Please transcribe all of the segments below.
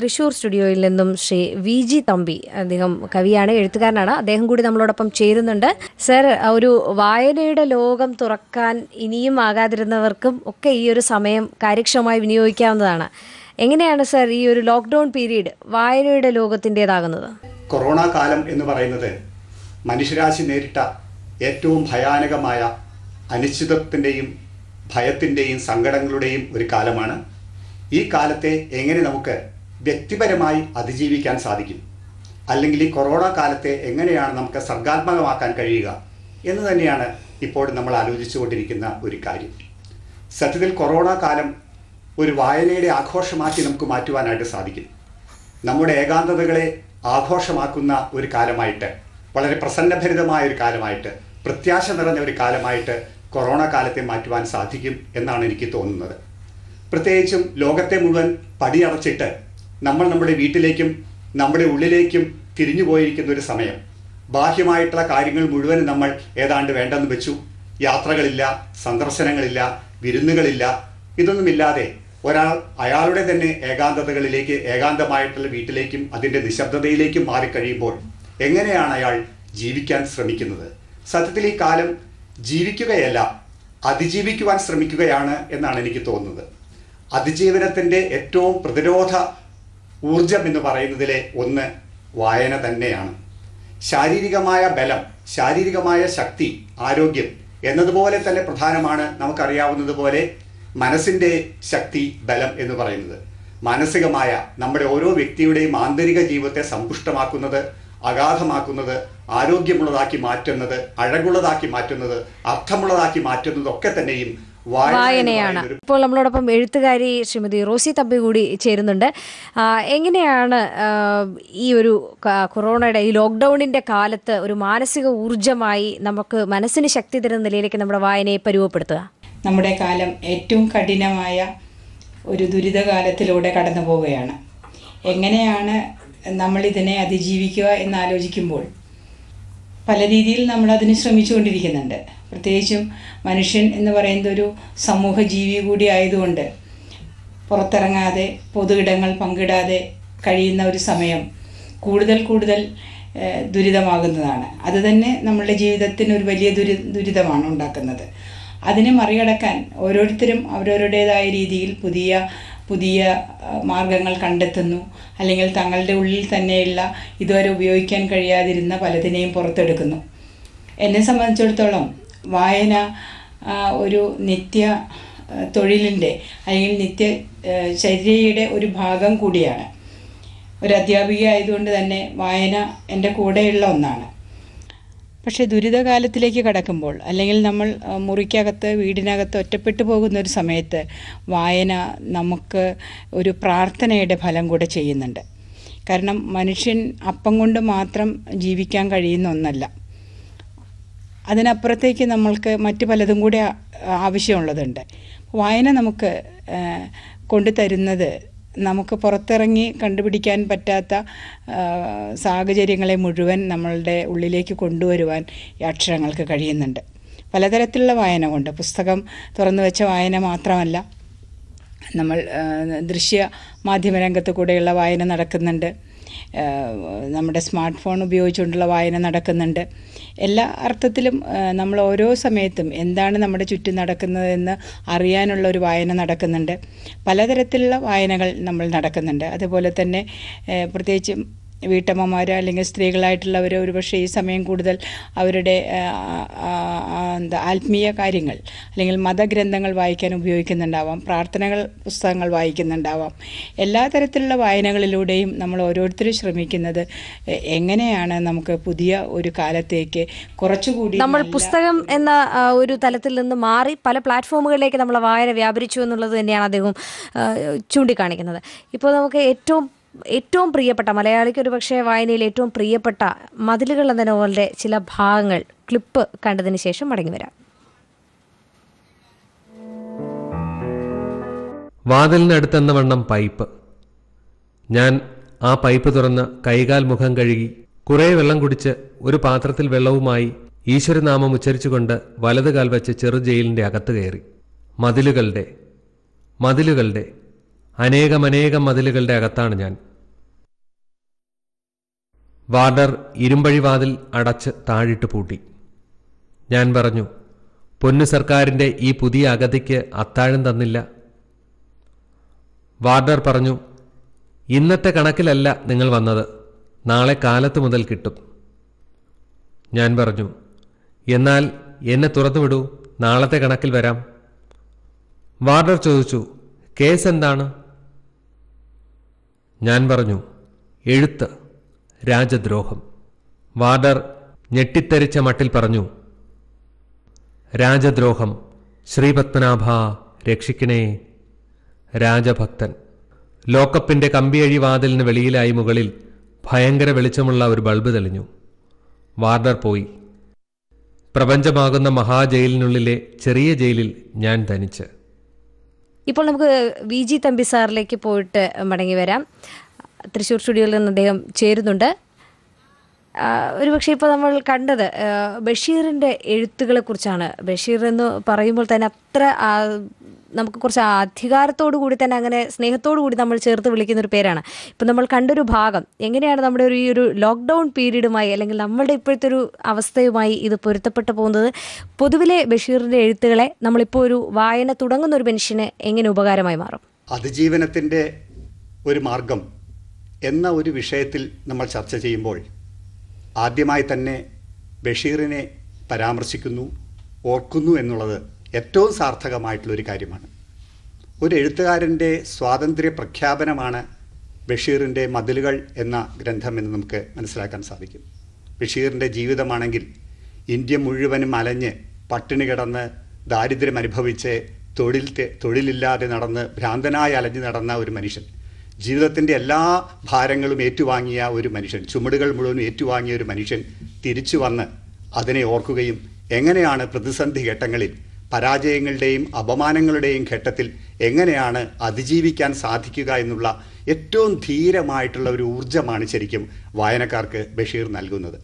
തൃശൂർ സ്റ്റുഡിയോയിൽ നിന്നും Shri V G Thampi അദ്ദേഹം കവിയാണ് എഴുത്തുകാരനാണ് അദ്ദേഹം കൂടി നമ്മളോടൊപ്പം ചേരുന്നുണ്ട് സർ ഒരു വായനയുടെ ലോകം തുറക്കാൻ ഇനിയും ആകാതിരുന്നവർക്കും ഒക്കെ ഈ ഒരു സമയം കാര്യക്ഷമമായി വിനിയോഗിക്കാവുന്നതാണ് എങ്ങനെയാണ് സർ ഈ ഒരു ലോക്ക്ഡൗൺ പീരീഡ് വായനയുടെ ലോകത്തിൻ്റെതാകുന്നത് കൊറോണ കാലം എന്ന് പറയുന്നത് മനുഷ്യരാശി നേരിട്ട ഏറ്റവും ഭയാനകമായ അനിശ്ചിതത്വത്തിൻ്റെയും ഭയത്തിൻ്റെയും സങ്കടങ്ങളുടെയും ഒരു കാലമാണ് ഈ കാലത്തെ എങ്ങനെ നമുക്ക് വ്യക്തിപരമായി അതിജീവിക്കാൻ സാധിക്കും അല്ലെങ്കിൽ ഈ കൊറോണ കാലത്തെ എങ്ങനെയാണ് നമുക്ക് സർഗാത്മകമാക്കാൻ കഴിയുക എന്ന് തന്നെയാണ് ഇപ്പോൾ നമ്മൾ ആലോചിച്ചുകൊണ്ടിരിക്കുന്ന ഒരു കാര്യം സത്യത്തിൽ കൊറോണ കാലം ഒരു വായനയുടെ ആഘോഷമാക്കി നമുക്ക് മാറ്റുവാനായിട്ട് സാധിക്കും നമ്മുടെ ഏകാന്തതകളെ ആഘോഷമാക്കുന്ന ഒരു കാലമായിട്ട് വളരെ പ്രസന്നഭരിതമായ ഒരു കാലമായിട്ട് പ്രത്യാശ നിറഞ്ഞ ഒരു കാലമായിട്ട് കൊറോണ കാലത്തെ മാറ്റുവാൻ സാധിക്കും എന്നാണ് എനിക്ക് തോന്നുന്നത് പ്രത്യേകിച്ചും ലോകത്തെ മുഴുവൻ പടിയടച്ചിട്ട് നമ്മൾ നമ്മുടെ വീട്ടിലേക്കും നമ്മുടെ ഉള്ളിലേക്കും തിരിഞ്ഞു പോയിരിക്കുന്ന ഒരു സമയം ബാഹ്യമായിട്ടുള്ള കാര്യങ്ങൾ മുഴുവൻ നമ്മൾ ഏതാണ്ട് വേണ്ടെന്ന് വെച്ചു യാത്രകളില്ല സന്ദർശനങ്ങളില്ല വിരുന്നുകളില്ല ഇതൊന്നുമില്ലാതെ ഒരാൾ അയാളുടെ തന്നെ ഏകാന്തതകളിലേക്ക് ഏകാന്തമായിട്ടുള്ള വീട്ടിലേക്കും അതിൻ്റെ നിശബ്ദതയിലേക്കും മാറിക്കഴിയുമ്പോൾ എങ്ങനെയാണ് അയാൾ ജീവിക്കാൻ ശ്രമിക്കുന്നത് സത്യത്തിൽ ഈ കാലം ജീവിക്കുകയല്ല അതിജീവിക്കുവാൻ ശ്രമിക്കുകയാണ് എന്നാണ് എനിക്ക് തോന്നുന്നത് അതിജീവനത്തിൻ്റെ ഏറ്റവും പ്രതിരോധ ഊർജം എന്ന് പറയുന്നതിലെ ഒന്ന് വായന തന്നെയാണ് ശാരീരികമായ ബലം ശാരീരികമായ ശക്തി ആരോഗ്യം എന്നതുപോലെ തന്നെ പ്രധാനമാണ് നമുക്കറിയാവുന്നതുപോലെ മനസ്സിൻ്റെ ശക്തി ബലം എന്ന് പറയുന്നത് മാനസികമായ നമ്മുടെ ഓരോ വ്യക്തിയുടെയും ആന്തരിക ജീവിതത്തെ സമ്പുഷ്ടമാക്കുന്നത് അഗാധമാക്കുന്നത് ആരോഗ്യമുള്ളതാക്കി മാറ്റുന്നത് അഴകുള്ളതാക്കി മാറ്റുന്നത് അർത്ഥമുള്ളതാക്കി മാറ്റുന്നതൊക്കെ തന്നെയും വായനയാണ് ഇപ്പോൾ നമ്മളോടൊപ്പം എഴുത്തുകാരി ശ്രീമതി റോസി തമ്പി കൂടി ചേരുന്നുണ്ട് എങ്ങനെയാണ് ഈ ഒരു കൊറോണയുടെ ഈ ലോക്ക്ഡൗണിന്റെ കാലത്ത് ഒരു മാനസിക ഊർജമായി നമുക്ക് മനസ്സിന് ശക്തി തരുന്ന നിലയിലേക്ക് നമ്മുടെ വായനയെ പരുവപ്പെടുത്തുക നമ്മുടെ കാലം ഏറ്റവും കഠിനമായ ഒരു ദുരിതകാലത്തിലൂടെ കടന്നു പോവുകയാണ് എങ്ങനെയാണ് നമ്മളിതിനെ അതിജീവിക്കുക എന്നാലോചിക്കുമ്പോൾ പല രീതിയിൽ നമ്മൾ ശ്രമിച്ചു ശ്രമിച്ചുകൊണ്ടിരിക്കുന്നുണ്ട് പ്രത്യേകിച്ചും മനുഷ്യൻ എന്ന് പറയുന്ന ഒരു സമൂഹ ജീവി കൂടി ആയതുകൊണ്ട് പുറത്തിറങ്ങാതെ ഇടങ്ങൾ പങ്കിടാതെ കഴിയുന്ന ഒരു സമയം കൂടുതൽ കൂടുതൽ ദുരിതമാകുന്നതാണ് അത് തന്നെ നമ്മളുടെ ജീവിതത്തിന് ഒരു വലിയ ദുരി ദുരിതമാണ് ഉണ്ടാക്കുന്നത് അതിനെ മറികടക്കാൻ ഓരോരുത്തരും അവരവരുടേതായ രീതിയിൽ പുതിയ പുതിയ മാർഗങ്ങൾ കണ്ടെത്തുന്നു അല്ലെങ്കിൽ തങ്ങളുടെ ഉള്ളിൽ തന്നെയുള്ള ഇതുവരെ ഉപയോഗിക്കാൻ കഴിയാതിരുന്ന പലതിനെയും പുറത്തെടുക്കുന്നു എന്നെ സംബന്ധിച്ചിടത്തോളം വായന ഒരു നിത്യ തൊഴിലിൻ്റെ അല്ലെങ്കിൽ നിത്യ ശരീരയുടെ ഒരു ഭാഗം കൂടിയാണ് ഒരു അധ്യാപിക ആയതുകൊണ്ട് തന്നെ വായന എൻ്റെ കൂടെയുള്ള ഒന്നാണ് പക്ഷേ ദുരിതകാലത്തിലേക്ക് കടക്കുമ്പോൾ അല്ലെങ്കിൽ നമ്മൾ മുറിക്കകത്ത് വീടിനകത്ത് ഒറ്റപ്പെട്ടു പോകുന്ന ഒരു സമയത്ത് വായന നമുക്ക് ഒരു പ്രാർത്ഥനയുടെ ഫലം കൂടെ ചെയ്യുന്നുണ്ട് കാരണം മനുഷ്യൻ അപ്പം കൊണ്ട് മാത്രം ജീവിക്കാൻ കഴിയുന്ന ഒന്നല്ല അതിനപ്പുറത്തേക്ക് നമ്മൾക്ക് മറ്റു പലതും കൂടെ ആവശ്യമുള്ളതുണ്ട് വായന നമുക്ക് കൊണ്ടുതരുന്നത് നമുക്ക് പുറത്തിറങ്ങി കണ്ടുപിടിക്കാൻ പറ്റാത്ത സാഹചര്യങ്ങളെ മുഴുവൻ നമ്മളുടെ ഉള്ളിലേക്ക് കൊണ്ടുവരുവാൻ ഈ അക്ഷരങ്ങൾക്ക് കഴിയുന്നുണ്ട് പലതരത്തിലുള്ള വായന കൊണ്ട് പുസ്തകം തുറന്നു വെച്ച വായന മാത്രമല്ല നമ്മൾ ദൃശ്യ മാധ്യമ രംഗത്ത് കൂടെയുള്ള വായന നടക്കുന്നുണ്ട് നമ്മുടെ സ്മാർട്ട് ഫോൺ ഉപയോഗിച്ചുകൊണ്ടുള്ള വായന നടക്കുന്നുണ്ട് എല്ലാ അർത്ഥത്തിലും നമ്മൾ ഓരോ സമയത്തും എന്താണ് നമ്മുടെ ചുറ്റും നടക്കുന്നതെന്ന് അറിയാനുള്ള ഒരു വായന നടക്കുന്നുണ്ട് പലതരത്തിലുള്ള വായനകൾ നമ്മൾ നടക്കുന്നുണ്ട് അതുപോലെ തന്നെ പ്രത്യേകിച്ച് വീട്ടമ്മമാർ അല്ലെങ്കിൽ സ്ത്രീകളായിട്ടുള്ളവർ ഒരുപക്ഷെ ഈ സമയം കൂടുതൽ അവരുടെ എന്താ ആത്മീയ കാര്യങ്ങൾ അല്ലെങ്കിൽ മതഗ്രന്ഥങ്ങൾ വായിക്കാൻ ഉപയോഗിക്കുന്നുണ്ടാവാം പ്രാർത്ഥനകൾ പുസ്തകങ്ങൾ വായിക്കുന്നുണ്ടാവാം എല്ലാ തരത്തിലുള്ള വായനകളിലൂടെയും നമ്മൾ ഓരോരുത്തരും ശ്രമിക്കുന്നത് എങ്ങനെയാണ് നമുക്ക് പുതിയ ഒരു കാലത്തേക്ക് കുറച്ചുകൂടി നമ്മൾ പുസ്തകം എന്ന ഒരു തലത്തിൽ നിന്ന് മാറി പല പ്ലാറ്റ്ഫോമുകളിലേക്ക് നമ്മൾ വായന വ്യാപരിച്ചു എന്നുള്ളത് തന്നെയാണ് അദ്ദേഹം ചൂണ്ടിക്കാണിക്കുന്നത് ഇപ്പോൾ നമുക്ക് ഏറ്റവും ഏറ്റവും പ്രിയപ്പെട്ട മലയാളിക്ക് ഒരുപക്ഷെ വായനയിൽ ഏറ്റവും പ്രിയപ്പെട്ട മതിലുകൾ എന്ന നോവലിന്റെ ചില ഭാഗങ്ങൾ ക്ലിപ്പ് കണ്ടതിന് ശേഷം മടങ്ങി വരാം വാതിലിനടുത്തെന്ന വണ്ണം പൈപ്പ് ഞാൻ ആ പൈപ്പ് തുറന്ന് കൈകാൽ മുഖം കഴുകി കുറേ വെള്ളം കുടിച്ച് ഒരു പാത്രത്തിൽ വെള്ളവുമായി ഈശ്വരനാമം ഉച്ചരിച്ചുകൊണ്ട് വലതുകാൽ വെച്ച് ചെറു ജയിലിന്റെ അകത്ത് കയറി മതിലുകളുടെ മതിലുകളുടെ അനേകമനേകം മതിലുകളുടെ അകത്താണ് ഞാൻ വാർഡർ ഇരുമ്പഴിവാതിൽ അടച്ച് താഴിട്ട് പൂട്ടി ഞാൻ പറഞ്ഞു പൊന്നു സർക്കാരിൻ്റെ ഈ പുതിയ അഗതിക്ക് അത്താഴം തന്നില്ല വാർഡർ പറഞ്ഞു ഇന്നത്തെ കണക്കിലല്ല നിങ്ങൾ വന്നത് നാളെ കാലത്ത് മുതൽ കിട്ടും ഞാൻ പറഞ്ഞു എന്നാൽ എന്നെ തുറന്നുവിടൂ നാളത്തെ കണക്കിൽ വരാം വാർഡർ ചോദിച്ചു കേസ് എന്താണ് ഞാൻ പറഞ്ഞു എഴുത്ത് രാജദ്രോഹം വാർഡർ ഞെട്ടിത്തെറിച്ച മട്ടിൽ പറഞ്ഞു രാജദ്രോഹം ശ്രീപത്മനാഭ രക്ഷിക്കണേ രാജഭക്തൻ ലോക്കപ്പിൻ്റെ കമ്പിയഴി വാതിലിന് വെളിയിലായി മുകളിൽ ഭയങ്കര വെളിച്ചമുള്ള ഒരു ബൾബ് തെളിഞ്ഞു വാർഡർ പോയി പ്രപഞ്ചമാകുന്ന മഹാജയിലിനുള്ളിലെ ചെറിയ ജയിലിൽ ഞാൻ ധനിച്ചു ഇപ്പോൾ നമുക്ക് വി ജി തമ്പി സാറിലേക്ക് പോയിട്ട് മടങ്ങി വരാം തൃശ്ശൂർ സ്റ്റുഡിയോയിൽ നിന്ന് അദ്ദേഹം ചേരുന്നുണ്ട് പക്ഷേ ഇപ്പോൾ നമ്മൾ കണ്ടത് ബഷീറിൻ്റെ എഴുത്തുകളെക്കുറിച്ചാണ് ബഷീർ എന്ന് പറയുമ്പോൾ തന്നെ അത്ര നമുക്ക് കുറച്ച് അധികാരത്തോടു കൂടി തന്നെ അങ്ങനെ സ്നേഹത്തോടു കൂടി നമ്മൾ ചേർത്ത് വിളിക്കുന്ന ഒരു പേരാണ് ഇപ്പം നമ്മൾ കണ്ടൊരു ഭാഗം എങ്ങനെയാണ് നമ്മുടെ ഒരു ഈ ഒരു ലോക്ക്ഡൗൺ പീരീഡുമായി അല്ലെങ്കിൽ നമ്മളുടെ ഇപ്പോഴത്തെ ഒരു അവസ്ഥയുമായി ഇത് പൊരുത്തപ്പെട്ടു പോകുന്നത് പൊതുവിലെ ബഷീറിൻ്റെ എഴുത്തുകളെ നമ്മളിപ്പോൾ ഒരു വായന തുടങ്ങുന്ന ഒരു മനുഷ്യന് എങ്ങനെ ഉപകാരമായി മാറും അതിജീവനത്തിൻ്റെ ഒരു മാർഗം എന്ന ഒരു വിഷയത്തിൽ നമ്മൾ ചർച്ച ചെയ്യുമ്പോൾ ആദ്യമായി തന്നെ ബഷീറിനെ പരാമർശിക്കുന്നു ഓർക്കുന്നു എന്നുള്ളത് ഏറ്റവും സാർത്ഥകമായിട്ടുള്ളൊരു കാര്യമാണ് ഒരു എഴുത്തുകാരൻ്റെ സ്വാതന്ത്ര്യ പ്രഖ്യാപനമാണ് ബഷീറിൻ്റെ മതിലുകൾ എന്ന ഗ്രന്ഥം എന്ന് നമുക്ക് മനസ്സിലാക്കാൻ സാധിക്കും ബഷീറിൻ്റെ ജീവിതമാണെങ്കിൽ ഇന്ത്യ മുഴുവനും അലഞ്ഞ് പട്ടിണി കിടന്ന് ദാരിദ്ര്യം അനുഭവിച്ച് തൊഴിൽ തൊഴിലില്ലാതെ നടന്ന് ഭ്രാന്തനായി അലഞ്ഞു നടന്ന ഒരു മനുഷ്യൻ ജീവിതത്തിൻ്റെ എല്ലാ ഭാരങ്ങളും ഏറ്റുവാങ്ങിയ ഒരു മനുഷ്യൻ ചുമടുകൾ മുഴുവനും ഏറ്റുവാങ്ങിയ ഒരു മനുഷ്യൻ തിരിച്ചു വന്ന് അതിനെ ഓർക്കുകയും എങ്ങനെയാണ് പ്രതിസന്ധി ഘട്ടങ്ങളിൽ പരാജയങ്ങളുടെയും അപമാനങ്ങളുടെയും ഘട്ടത്തിൽ എങ്ങനെയാണ് അതിജീവിക്കാൻ സാധിക്കുക എന്നുള്ള ഏറ്റവും ധീരമായിട്ടുള്ള ഒരു ഊർജമാണ് ശരിക്കും വായനക്കാർക്ക് ബഷീർ നൽകുന്നത്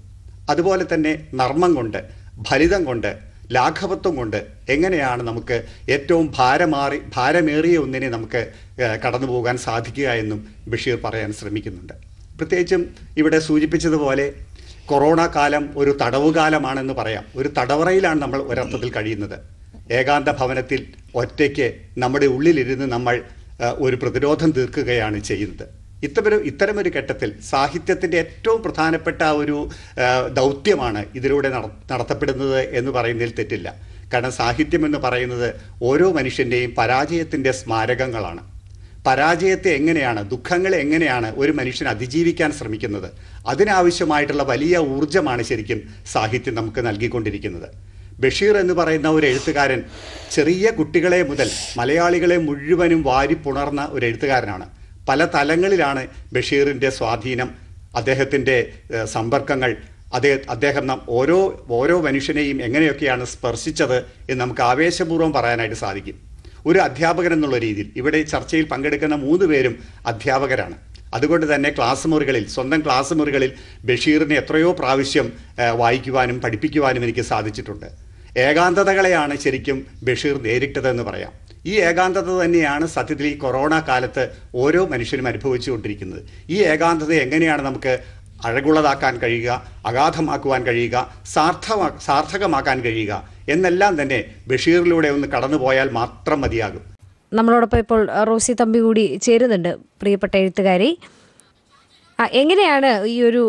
അതുപോലെ തന്നെ നർമ്മം കൊണ്ട് ഫലിതം കൊണ്ട് ലാഘവത്വം കൊണ്ട് എങ്ങനെയാണ് നമുക്ക് ഏറ്റവും ഭാരമാറി ഭാരമേറിയ ഒന്നിനെ നമുക്ക് കടന്നു പോകാൻ സാധിക്കുക എന്നും ബഷീർ പറയാൻ ശ്രമിക്കുന്നുണ്ട് പ്രത്യേകിച്ചും ഇവിടെ സൂചിപ്പിച്ചതുപോലെ കൊറോണ കാലം ഒരു തടവുകാലമാണെന്ന് പറയാം ഒരു തടവറയിലാണ് നമ്മൾ ഒരർത്ഥത്തിൽ കഴിയുന്നത് ഏകാന്ത ഭവനത്തിൽ ഒറ്റയ്ക്ക് നമ്മുടെ ഉള്ളിലിരുന്ന് നമ്മൾ ഒരു പ്രതിരോധം തീർക്കുകയാണ് ചെയ്യുന്നത് ഇത്തരം ഇത്തരമൊരു ഘട്ടത്തിൽ സാഹിത്യത്തിൻ്റെ ഏറ്റവും പ്രധാനപ്പെട്ട ഒരു ദൗത്യമാണ് ഇതിലൂടെ നടത്തപ്പെടുന്നത് എന്ന് പറയുന്നതിൽ തെറ്റില്ല കാരണം സാഹിത്യം എന്ന് പറയുന്നത് ഓരോ മനുഷ്യൻ്റെയും പരാജയത്തിൻ്റെ സ്മാരകങ്ങളാണ് പരാജയത്തെ എങ്ങനെയാണ് ദുഃഖങ്ങളെ എങ്ങനെയാണ് ഒരു മനുഷ്യൻ അതിജീവിക്കാൻ ശ്രമിക്കുന്നത് അതിനാവശ്യമായിട്ടുള്ള വലിയ ഊർജ്ജമാണ് ശരിക്കും സാഹിത്യം നമുക്ക് നൽകിക്കൊണ്ടിരിക്കുന്നത് ബഷീർ എന്ന് പറയുന്ന ഒരു എഴുത്തുകാരൻ ചെറിയ കുട്ടികളെ മുതൽ മലയാളികളെ മുഴുവനും വാരിപ്പുണർന്ന ഒരു എഴുത്തുകാരനാണ് പല തലങ്ങളിലാണ് ബഷീറിൻ്റെ സ്വാധീനം അദ്ദേഹത്തിൻ്റെ സമ്പർക്കങ്ങൾ അദ്ദേഹം അദ്ദേഹം നാം ഓരോ ഓരോ മനുഷ്യനെയും എങ്ങനെയൊക്കെയാണ് സ്പർശിച്ചത് എന്ന് നമുക്ക് ആവേശപൂർവ്വം പറയാനായിട്ട് സാധിക്കും ഒരു അധ്യാപകൻ എന്നുള്ള രീതിയിൽ ഇവിടെ ചർച്ചയിൽ പങ്കെടുക്കുന്ന മൂന്ന് പേരും അധ്യാപകരാണ് അതുകൊണ്ട് തന്നെ ക്ലാസ് മുറികളിൽ സ്വന്തം ക്ലാസ് മുറികളിൽ ബഷീറിനെ എത്രയോ പ്രാവശ്യം വായിക്കുവാനും പഠിപ്പിക്കുവാനും എനിക്ക് സാധിച്ചിട്ടുണ്ട് ഏകാന്തതകളെയാണ് ശരിക്കും ബഷീർ നേരിട്ടതെന്ന് പറയാം ഈ ഏകാന്തത തന്നെയാണ് സത്യത്തിൽ ഈ കൊറോണ കാലത്ത് ഓരോ മനുഷ്യനും അനുഭവിച്ചുകൊണ്ടിരിക്കുന്നത് ഈ ഏകാന്തത എങ്ങനെയാണ് നമുക്ക് അഴകുള്ളതാക്കാൻ കഴിയുക അഗാധമാക്കുവാൻ കഴിയുക സാർത്ഥമാ സാർത്ഥകമാക്കാൻ കഴിയുക എന്നെല്ലാം തന്നെ ബഷീറിലൂടെ ഒന്ന് കടന്നുപോയാൽ മാത്രം മതിയാകും നമ്മളോടൊപ്പം ഇപ്പോൾ റോസി തമ്പി കൂടി ചേരുന്നുണ്ട് പ്രിയപ്പെട്ട എഴുത്തുകാരി എങ്ങനെയാണ് ഈ ഒരു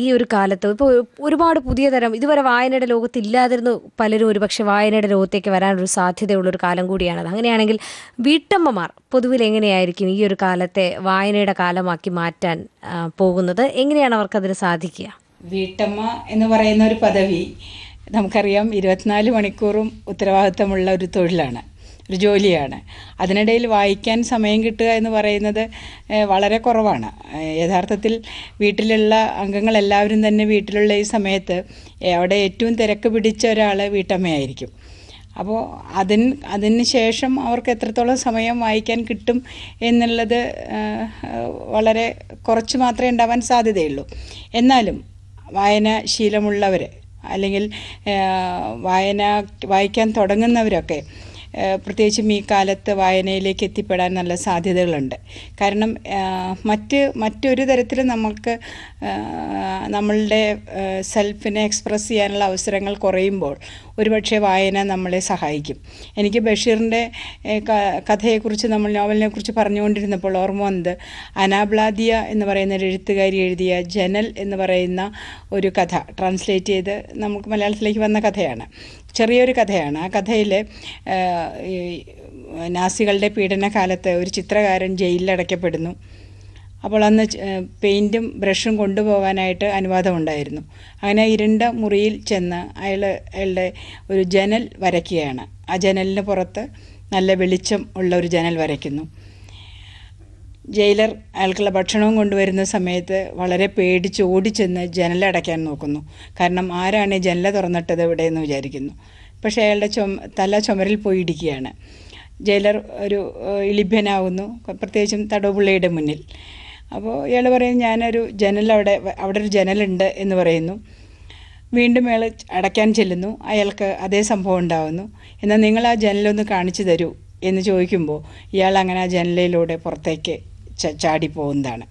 ഈ ഒരു കാലത്ത് ഇപ്പോൾ ഒരുപാട് പുതിയ തരം ഇതുവരെ വായനയുടെ ലോകത്തില്ലാതിരുന്നു പലരും ഒരുപക്ഷെ വായനയുടെ ലോകത്തേക്ക് വരാനൊരു സാധ്യതയുള്ളൊരു കാലം കൂടിയാണത് അങ്ങനെയാണെങ്കിൽ വീട്ടമ്മമാർ പൊതുവിൽ എങ്ങനെയായിരിക്കും ഈ ഒരു കാലത്തെ വായനയുടെ കാലമാക്കി മാറ്റാൻ പോകുന്നത് എങ്ങനെയാണ് അവർക്കതിന് സാധിക്കുക വീട്ടമ്മ എന്ന് പറയുന്ന ഒരു പദവി നമുക്കറിയാം ഇരുപത്തിനാല് മണിക്കൂറും ഉത്തരവാദിത്തമുള്ള ഒരു തൊഴിലാണ് ഒരു ജോലിയാണ് അതിനിടയിൽ വായിക്കാൻ സമയം കിട്ടുക എന്ന് പറയുന്നത് വളരെ കുറവാണ് യഥാർത്ഥത്തിൽ വീട്ടിലുള്ള അംഗങ്ങളെല്ലാവരും തന്നെ വീട്ടിലുള്ള ഈ സമയത്ത് അവിടെ ഏറ്റവും തിരക്ക് പിടിച്ച ഒരാൾ വീട്ടമ്മയായിരിക്കും അപ്പോൾ അതിന് അതിന് ശേഷം അവർക്ക് എത്രത്തോളം സമയം വായിക്കാൻ കിട്ടും എന്നുള്ളത് വളരെ കുറച്ച് മാത്രമേ ഉണ്ടാവാൻ സാധ്യതയുള്ളൂ എന്നാലും വായന ശീലമുള്ളവർ അല്ലെങ്കിൽ വായന വായിക്കാൻ തുടങ്ങുന്നവരൊക്കെ പ്രത്യേകിച്ചും ഈ കാലത്ത് വായനയിലേക്ക് എത്തിപ്പെടാൻ നല്ല സാധ്യതകളുണ്ട് കാരണം മറ്റ് മറ്റൊരു തരത്തിൽ നമുക്ക് നമ്മളുടെ സെൽഫിനെ എക്സ്പ്രസ് ചെയ്യാനുള്ള അവസരങ്ങൾ കുറയുമ്പോൾ ഒരുപക്ഷെ വായന നമ്മളെ സഹായിക്കും എനിക്ക് ബഷീറിൻ്റെ കഥയെക്കുറിച്ച് നമ്മൾ കുറിച്ച് പറഞ്ഞുകൊണ്ടിരുന്നപ്പോൾ ഓർമ്മ വന്നത് അനാബ്ലാദിയ എന്ന് പറയുന്ന ഒരു എഴുത്തുകാരി എഴുതിയ ജനൽ എന്ന് പറയുന്ന ഒരു കഥ ട്രാൻസ്ലേറ്റ് ചെയ്ത് നമുക്ക് മലയാളത്തിലേക്ക് വന്ന കഥയാണ് ചെറിയൊരു കഥയാണ് ആ കഥയിൽ നാസികളുടെ പീഡനകാലത്ത് ഒരു ചിത്രകാരൻ ജയിലിലടയ്ക്കപ്പെടുന്നു അപ്പോൾ അന്ന് പെയിൻറ്റും ബ്രഷും കൊണ്ടുപോകാനായിട്ട് അനുവാദമുണ്ടായിരുന്നു അങ്ങനെ ഇരുണ്ട മുറിയിൽ ചെന്ന് അയാൾ അയാളുടെ ഒരു ജനൽ വരയ്ക്കുകയാണ് ആ ജനലിന് പുറത്ത് നല്ല വെളിച്ചം ഉള്ള ഒരു ജനൽ വരയ്ക്കുന്നു ജയിലർ അയാൾക്കുള്ള ഭക്ഷണവും കൊണ്ടുവരുന്ന സമയത്ത് വളരെ പേടിച്ച് ഓടിച്ചെന്ന് ജനലടയ്ക്കാൻ നോക്കുന്നു കാരണം ആരാണ് ജനല തുറന്നിട്ടത് ഇവിടെ എന്ന് വിചാരിക്കുന്നു പക്ഷേ അയാളുടെ ചുമ തല ചുമരിൽ പോയി ഇടിക്കുകയാണ് ജയിലർ ഒരു ഇളിഭ്യനാവുന്നു പ്രത്യേകിച്ചും തടവുപുള്ളിയുടെ മുന്നിൽ അപ്പോൾ ഇയാൾ പറയും ഞാനൊരു ജനൽ അവിടെ അവിടെ ഒരു ജനലുണ്ട് എന്ന് പറയുന്നു വീണ്ടും അയാൾ അടയ്ക്കാൻ ചെല്ലുന്നു അയാൾക്ക് അതേ സംഭവം ഉണ്ടാവുന്നു എന്നാൽ നിങ്ങൾ ആ ജനലൊന്ന് കാണിച്ചു തരൂ എന്ന് ചോദിക്കുമ്പോൾ ഇയാൾ അങ്ങനെ ആ ജനലയിലൂടെ പുറത്തേക്ക് ചാടിപ്പോകുന്നതാണ്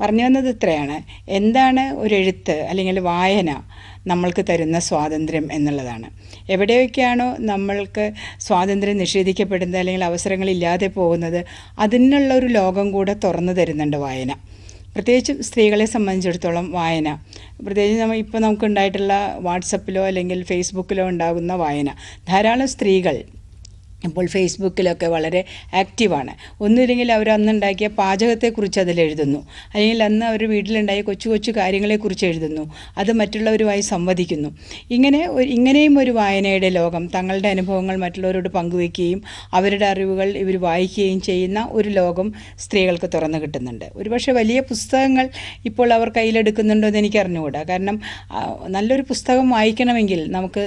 പറഞ്ഞു വന്നത് ഇത്രയാണ് എന്താണ് ഒരു എഴുത്ത് അല്ലെങ്കിൽ വായന നമ്മൾക്ക് തരുന്ന സ്വാതന്ത്ര്യം എന്നുള്ളതാണ് എവിടെയൊക്കെയാണോ നമ്മൾക്ക് സ്വാതന്ത്ര്യം നിഷേധിക്കപ്പെടുന്നത് അല്ലെങ്കിൽ അവസരങ്ങൾ ഇല്ലാതെ പോകുന്നത് അതിനുള്ള ഒരു ലോകം കൂടെ തുറന്നു തരുന്നുണ്ട് വായന പ്രത്യേകിച്ചും സ്ത്രീകളെ സംബന്ധിച്ചിടത്തോളം വായന പ്രത്യേകിച്ച് നമ്മൾ ഇപ്പോൾ നമുക്കുണ്ടായിട്ടുള്ള വാട്സപ്പിലോ അല്ലെങ്കിൽ ഫേസ്ബുക്കിലോ ഉണ്ടാകുന്ന വായന ധാരാളം സ്ത്രീകൾ ഇപ്പോൾ ഫേസ്ബുക്കിലൊക്കെ വളരെ ആക്റ്റീവാണ് ഒന്നുമില്ലെങ്കിൽ അവർ അന്നുണ്ടാക്കിയ പാചകത്തെക്കുറിച്ച് അതിൽ എഴുതുന്നു അല്ലെങ്കിൽ അന്ന് അവർ വീട്ടിലുണ്ടായ കൊച്ചു കൊച്ചു കാര്യങ്ങളെക്കുറിച്ച് എഴുതുന്നു അത് മറ്റുള്ളവരുമായി സംവദിക്കുന്നു ഇങ്ങനെ ഇങ്ങനെയും ഒരു വായനയുടെ ലോകം തങ്ങളുടെ അനുഭവങ്ങൾ മറ്റുള്ളവരോട് പങ്കുവയ്ക്കുകയും അവരുടെ അറിവുകൾ ഇവർ വായിക്കുകയും ചെയ്യുന്ന ഒരു ലോകം സ്ത്രീകൾക്ക് തുറന്നു കിട്ടുന്നുണ്ട് ഒരുപക്ഷെ വലിയ പുസ്തകങ്ങൾ ഇപ്പോൾ അവർ കയ്യിലെടുക്കുന്നുണ്ടോ എന്ന് എനിക്കറിഞ്ഞുകൂടാ കാരണം നല്ലൊരു പുസ്തകം വായിക്കണമെങ്കിൽ നമുക്ക്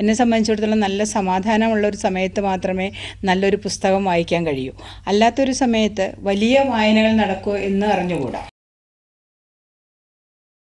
എന്നെ സംബന്ധിച്ചിടത്തോളം നല്ല സമാധാനമുള്ള ഒരു സമയത്ത് മാത്രം മാത്രമേ നല്ലൊരു പുസ്തകം വായിക്കാൻ കഴിയൂ അല്ലാത്തൊരു സമയത്ത് വലിയ വായനകൾ നടക്കൂ എന്ന് അറിഞ്ഞുകൂടാ